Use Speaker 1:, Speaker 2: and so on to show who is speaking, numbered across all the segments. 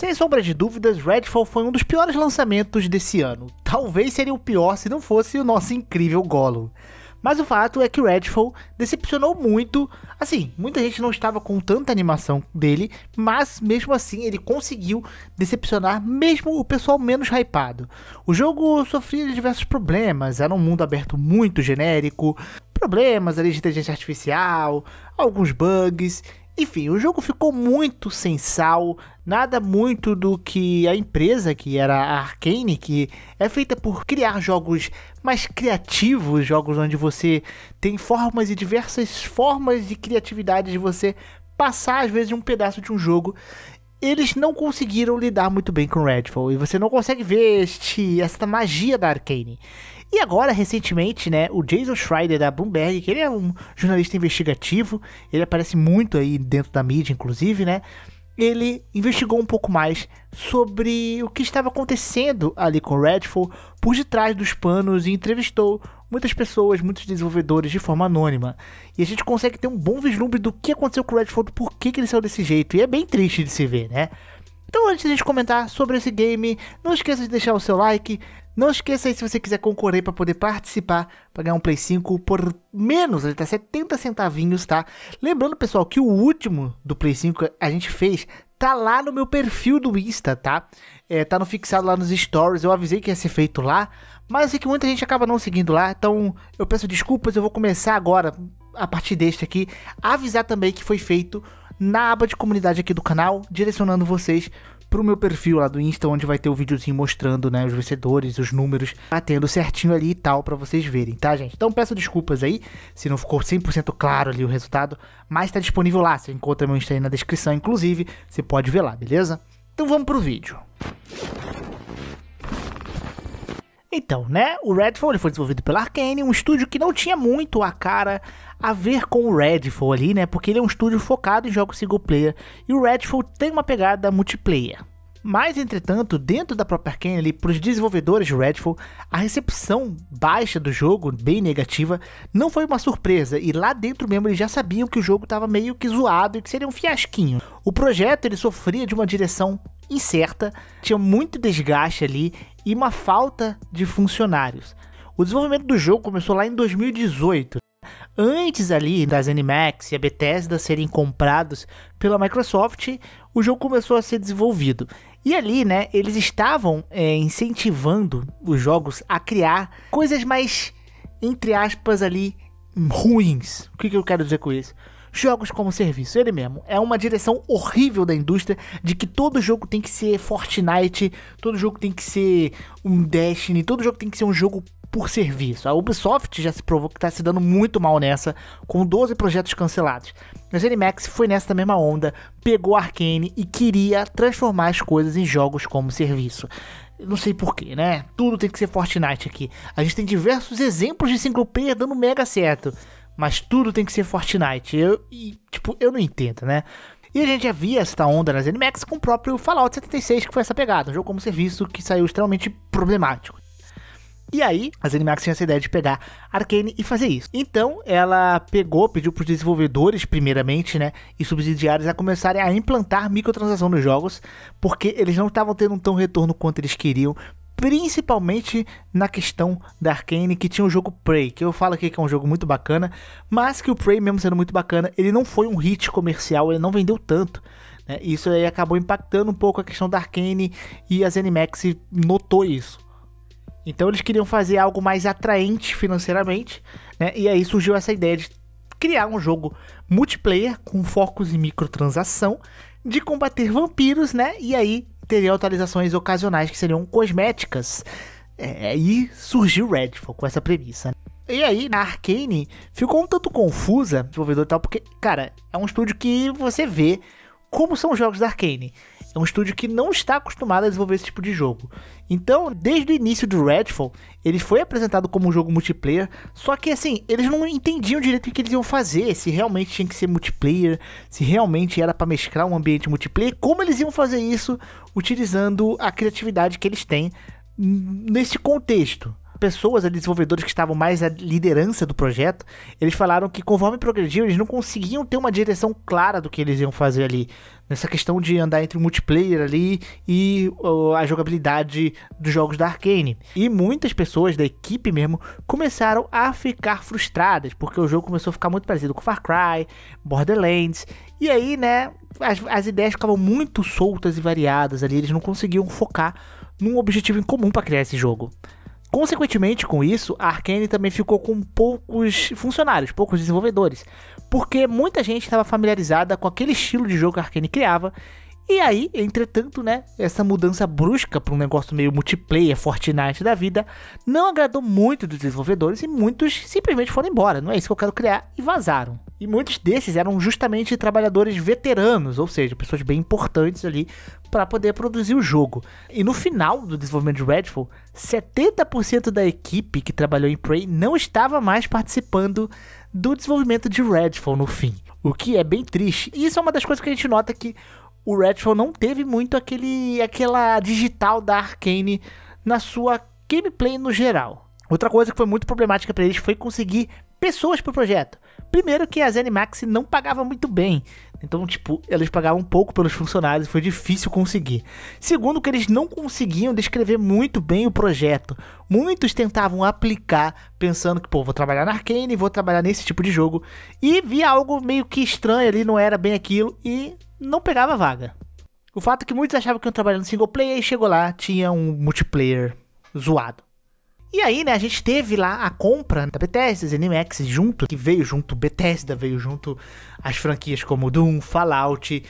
Speaker 1: Sem sombra de dúvidas, Redfall foi um dos piores lançamentos desse ano. Talvez seria o pior se não fosse o nosso incrível Golo. Mas o fato é que Redfall decepcionou muito. Assim, muita gente não estava com tanta animação dele, mas mesmo assim ele conseguiu decepcionar mesmo o pessoal menos hypado. O jogo sofria diversos problemas, era um mundo aberto muito genérico, problemas ali de inteligência artificial, alguns bugs enfim, o jogo ficou muito sem sal, nada muito do que a empresa, que era a Arkane, que é feita por criar jogos mais criativos, jogos onde você tem formas e diversas formas de criatividade de você passar às vezes um pedaço de um jogo. Eles não conseguiram lidar muito bem com Redfall e você não consegue ver este, esta magia da Arkane. E agora, recentemente, né, o Jason Schreider da Bloomberg, que ele é um jornalista investigativo, ele aparece muito aí dentro da mídia, inclusive, né? Ele investigou um pouco mais sobre o que estava acontecendo ali com Redfall por detrás dos panos e entrevistou muitas pessoas, muitos desenvolvedores de forma anônima. E a gente consegue ter um bom vislumbre do que aconteceu com o Redfall, por que, que ele saiu desse jeito. E é bem triste de se ver, né? Então, antes de a gente comentar sobre esse game, não esqueça de deixar o seu like, não esqueça aí se você quiser concorrer para poder participar, para ganhar um Play 5 por menos, ele 70 centavinhos, tá? Lembrando, pessoal, que o último do Play 5 a gente fez tá lá no meu perfil do Insta, tá? É, tá no fixado lá nos stories, eu avisei que ia ser feito lá, mas eu sei que muita gente acaba não seguindo lá, então eu peço desculpas, eu vou começar agora, a partir deste aqui, avisar também que foi feito na aba de comunidade aqui do canal, direcionando vocês pro meu perfil lá do Insta, onde vai ter o videozinho mostrando, né, os vencedores, os números, batendo certinho ali e tal, para vocês verem, tá, gente? Então peço desculpas aí, se não ficou 100% claro ali o resultado, mas tá disponível lá, você encontra meu Insta aí na descrição, inclusive, você pode ver lá, beleza? Então vamos pro vídeo. Então, né? O Redfall ele foi desenvolvido pela Arkane, um estúdio que não tinha muito a cara a ver com o Redfall ali, né? Porque ele é um estúdio focado em jogos single player e o Redfall tem uma pegada multiplayer. Mas, entretanto, dentro da própria Arkane, para os desenvolvedores de Redfall, a recepção baixa do jogo, bem negativa, não foi uma surpresa, e lá dentro mesmo eles já sabiam que o jogo estava meio que zoado e que seria um fiasquinho. O projeto ele sofria de uma direção incerta, tinha muito desgaste ali e uma falta de funcionários. O desenvolvimento do jogo começou lá em 2018, antes ali das Animax e a Bethesda serem comprados pela Microsoft, o jogo começou a ser desenvolvido. E ali, né, eles estavam é, incentivando os jogos a criar coisas mais, entre aspas, ali, ruins. O que, que eu quero dizer com isso? jogos como serviço. Ele mesmo. É uma direção horrível da indústria de que todo jogo tem que ser Fortnite, todo jogo tem que ser um Destiny, todo jogo tem que ser um jogo por serviço. A Ubisoft já se provou que está se dando muito mal nessa, com 12 projetos cancelados. Mas a Max foi nessa mesma onda, pegou Arkane e queria transformar as coisas em jogos como serviço. Não sei porquê, né? Tudo tem que ser Fortnite aqui. A gente tem diversos exemplos de single player dando mega certo mas tudo tem que ser Fortnite. Eu, e, tipo, eu não entendo, né? E a gente já via essa onda nas animex com o próprio Fallout 76, que foi essa pegada, um jogo como serviço que saiu extremamente problemático. E aí, as Animax tinham essa ideia de pegar Arkane e fazer isso. Então, ela pegou, pediu para os desenvolvedores, primeiramente, né, e subsidiários a começarem a implantar microtransação nos jogos, porque eles não estavam tendo um tão retorno quanto eles queriam principalmente na questão da Arkane, que tinha o jogo Prey, que eu falo aqui que é um jogo muito bacana, mas que o Prey, mesmo sendo muito bacana, ele não foi um hit comercial, ele não vendeu tanto. Né? Isso aí acabou impactando um pouco a questão da Arkane e a ZeniMax notou isso. Então eles queriam fazer algo mais atraente financeiramente, né? e aí surgiu essa ideia de criar um jogo multiplayer com focos em microtransação, de combater vampiros, né? E aí teria atualizações ocasionais que seriam cosméticas. É, e é, surgiu Redfall com essa premissa. Né? E aí, na Arcane, ficou um tanto confusa, desenvolvedor e tal, porque, cara, é um estúdio que você vê como são os jogos da Arcane. É um estúdio que não está acostumado a desenvolver esse tipo de jogo. Então, desde o início do Redfall, ele foi apresentado como um jogo multiplayer, só que assim, eles não entendiam direito o que eles iam fazer, se realmente tinha que ser multiplayer, se realmente era para mesclar um ambiente multiplayer, como eles iam fazer isso utilizando a criatividade que eles têm nesse contexto pessoas, é desenvolvedores que estavam mais à liderança do projeto, eles falaram que conforme progrediam, eles não conseguiam ter uma direção clara do que eles iam fazer ali. Nessa questão de andar entre o multiplayer ali e uh, a jogabilidade dos jogos da Arkane. E muitas pessoas da equipe mesmo começaram a ficar frustradas, porque o jogo começou a ficar muito parecido com Far Cry, Borderlands, e aí, né, as, as ideias ficavam muito soltas e variadas ali, eles não conseguiam focar num objetivo em comum para criar esse jogo. Consequentemente, com isso, a Arkane também ficou com poucos funcionários, poucos desenvolvedores, porque muita gente estava familiarizada com aquele estilo de jogo que a Arkane criava e aí, entretanto, né, essa mudança brusca para um negócio meio multiplayer, Fortnite da vida, não agradou muito dos desenvolvedores e muitos simplesmente foram embora. Não é isso que eu quero criar e vazaram. E muitos desses eram justamente trabalhadores veteranos, ou seja, pessoas bem importantes ali para poder produzir o jogo. E no final do desenvolvimento de Redfall, 70% da equipe que trabalhou em Prey não estava mais participando do desenvolvimento de Redfall no fim. O que é bem triste. E isso é uma das coisas que a gente nota que o Redfall não teve muito aquele, aquela digital da Arcane na sua gameplay no geral. Outra coisa que foi muito problemática para eles foi conseguir pessoas para o projeto. Primeiro que a Zenimax não pagava muito bem, então tipo, eles pagavam pouco pelos funcionários e foi difícil conseguir. Segundo que eles não conseguiam descrever muito bem o projeto. Muitos tentavam aplicar pensando que, pô, vou trabalhar na Arkane, vou trabalhar nesse tipo de jogo e via algo meio que estranho ali, não era bem aquilo e não pegava vaga. O fato é que muitos achavam que iam trabalhar no single player e chegou lá, tinha um multiplayer zoado. E aí, né, a gente teve lá a compra da Bethesda, ZeniMax junto, que veio junto, Bethesda veio junto as franquias como Doom, Fallout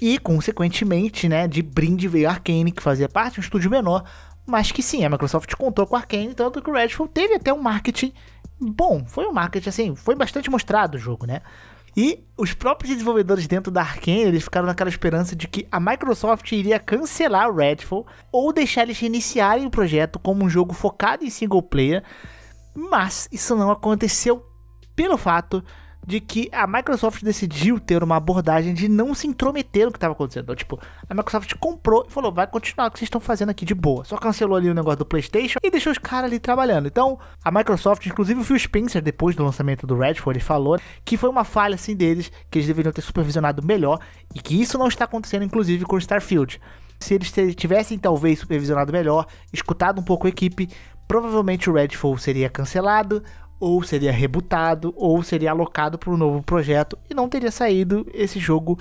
Speaker 1: e, consequentemente, né, de brinde veio Arkane, que fazia parte, um estúdio menor, mas que sim, a Microsoft contou com a Arkane, tanto que o Redfall teve até um marketing bom, foi um marketing assim, foi bastante mostrado o jogo, né? E os próprios desenvolvedores dentro da Arkane, eles ficaram naquela esperança de que a Microsoft iria cancelar o Redfall ou deixar eles reiniciarem o projeto como um jogo focado em single player, mas isso não aconteceu pelo fato de que a Microsoft decidiu ter uma abordagem de não se intrometer no que estava acontecendo. Então, tipo, a Microsoft comprou e falou, vai continuar o que vocês estão fazendo aqui de boa. Só cancelou ali o negócio do PlayStation e deixou os caras ali trabalhando. Então, a Microsoft, inclusive o Phil Spencer, depois do lançamento do Redford, ele falou que foi uma falha, assim, deles, que eles deveriam ter supervisionado melhor e que isso não está acontecendo, inclusive, com o Starfield. Se eles tivessem, talvez, supervisionado melhor, escutado um pouco a equipe, provavelmente o Redfall seria cancelado, ou seria rebutado, ou seria alocado para um novo projeto e não teria saído esse jogo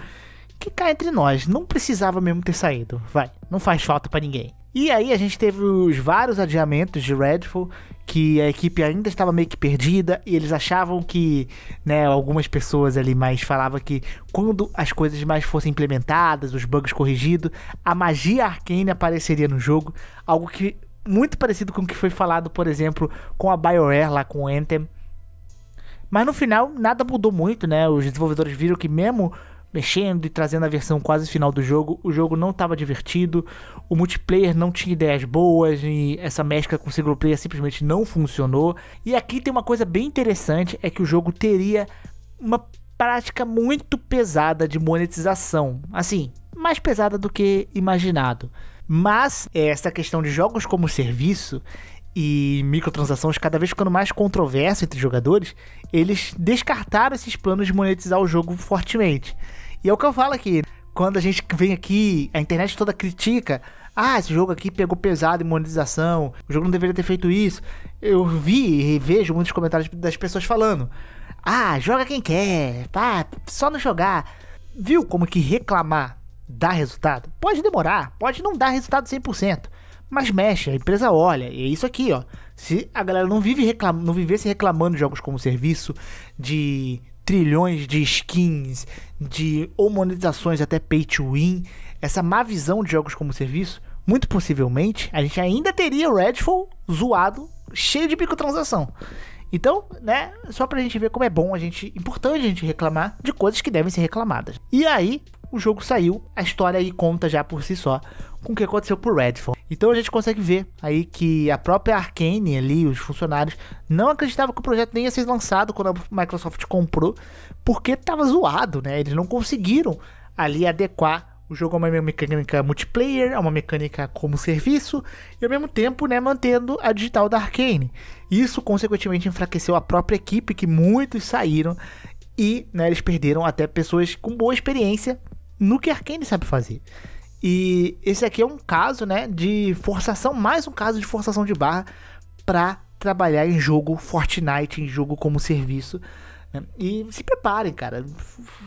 Speaker 1: que cá entre nós, não precisava mesmo ter saído, vai, não faz falta para ninguém. E aí a gente teve os vários adiamentos de Redfall, que a equipe ainda estava meio que perdida e eles achavam que, né, algumas pessoas ali mais falavam que quando as coisas mais fossem implementadas, os bugs corrigidos, a magia arcane apareceria no jogo, algo que muito parecido com o que foi falado, por exemplo, com a BioWare lá com o Anthem. Mas no final nada mudou muito, né? Os desenvolvedores viram que mesmo mexendo e trazendo a versão quase final do jogo, o jogo não estava divertido, o multiplayer não tinha ideias boas e essa mescla com single player simplesmente não funcionou. E aqui tem uma coisa bem interessante, é que o jogo teria uma prática muito pesada de monetização, assim, mais pesada do que imaginado. Mas é essa questão de jogos como serviço e microtransações cada vez ficando mais controverso entre jogadores, eles descartaram esses planos de monetizar o jogo fortemente. E é o que eu falo aqui. Quando a gente vem aqui, a internet toda critica. Ah, esse jogo aqui pegou pesado em monetização. O jogo não deveria ter feito isso. Eu vi e vejo muitos comentários das pessoas falando. Ah, joga quem quer. Pá, só não jogar. Viu como que reclamar dá resultado? Pode demorar, pode não dar resultado 100%, mas mexe, a empresa olha, e é isso aqui, ó. Se a galera não vive reclam não vivesse reclamando de jogos como serviço, de trilhões de skins, de ou até pay to win, essa má visão de jogos como serviço, muito possivelmente a gente ainda teria o Redfall zoado, cheio de microtransação. transação então, né, só pra gente ver como é bom a gente, importante a gente reclamar de coisas que devem ser reclamadas. E aí, o jogo saiu, a história aí conta já por si só com o que aconteceu por Redfall. Então a gente consegue ver aí que a própria Arkane ali, os funcionários, não acreditavam que o projeto nem ia ser lançado quando a Microsoft comprou, porque estava zoado, né? Eles não conseguiram ali adequar o jogo é uma mecânica multiplayer, é uma mecânica como serviço, e ao mesmo tempo né, mantendo a digital da Arkane. Isso, consequentemente, enfraqueceu a própria equipe, que muitos saíram, e né, eles perderam até pessoas com boa experiência no que a Arkane sabe fazer. E esse aqui é um caso né, de forçação, mais um caso de forçação de barra para trabalhar em jogo Fortnite, em jogo como serviço né? E se preparem, cara.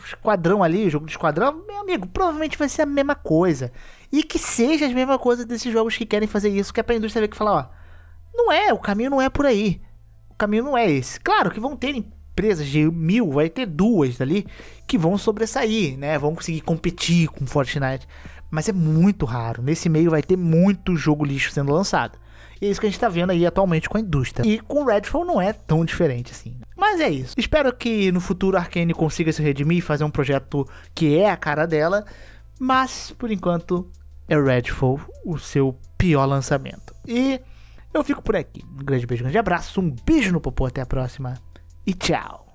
Speaker 1: Esquadrão ali, jogo de esquadrão, meu amigo, provavelmente vai ser a mesma coisa. E que seja a mesma coisa desses jogos que querem fazer isso, que é pra indústria ver que falar, ó, não é, o caminho não é por aí. O caminho não é esse. Claro que vão ter empresas de mil, vai ter duas dali que vão sobressair, né? Vão conseguir competir com Fortnite. Mas é muito raro. Nesse meio vai ter muito jogo lixo sendo lançado. E é isso que a gente tá vendo aí atualmente com a indústria. E com Redfall não é tão diferente assim. Mas é isso. Espero que no futuro a Arkane consiga se redimir e fazer um projeto que é a cara dela. Mas, por enquanto, é Redfall o seu pior lançamento. E eu fico por aqui. Um grande beijo, um grande abraço, um beijo no popô, até a próxima e tchau!